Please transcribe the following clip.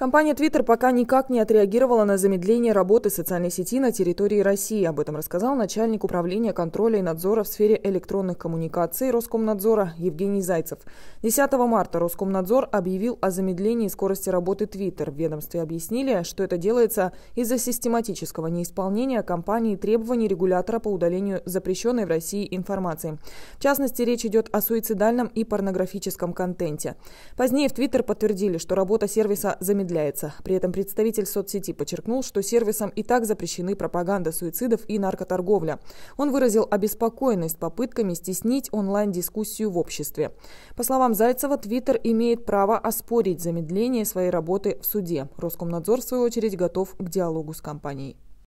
Компания Twitter пока никак не отреагировала на замедление работы социальной сети на территории России. Об этом рассказал начальник управления контроля и надзора в сфере электронных коммуникаций Роскомнадзора Евгений Зайцев. 10 марта Роскомнадзор объявил о замедлении скорости работы Twitter. В ведомстве объяснили, что это делается из-за систематического неисполнения компании требований регулятора по удалению запрещенной в России информации. В частности, речь идет о суицидальном и порнографическом контенте. Позднее в Twitter подтвердили, что работа сервиса замедлена замедляется. При этом представитель соцсети подчеркнул, что сервисом и так запрещены пропаганда суицидов и наркоторговля. Он выразил обеспокоенность попытками стеснить онлайн-дискуссию в обществе. По словам Зайцева, Твиттер имеет право оспорить замедление своей работы в суде. Роскомнадзор, в свою очередь, готов к диалогу с компанией.